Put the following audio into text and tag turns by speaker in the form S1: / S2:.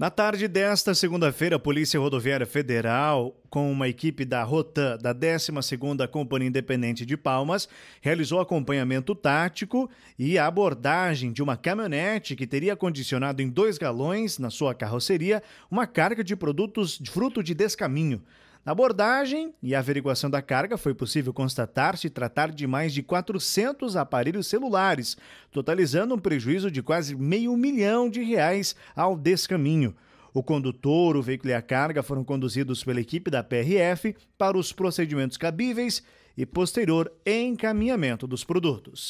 S1: Na tarde desta segunda-feira, a Polícia Rodoviária Federal, com uma equipe da Rotan, da 12ª Companhia Independente de Palmas, realizou acompanhamento tático e a abordagem de uma caminhonete que teria condicionado em dois galões, na sua carroceria, uma carga de produtos de fruto de descaminho. Na abordagem e averiguação da carga, foi possível constatar se tratar de mais de 400 aparelhos celulares, totalizando um prejuízo de quase meio milhão de reais ao descaminho. O condutor, o veículo e a carga foram conduzidos pela equipe da PRF para os procedimentos cabíveis e posterior encaminhamento dos produtos.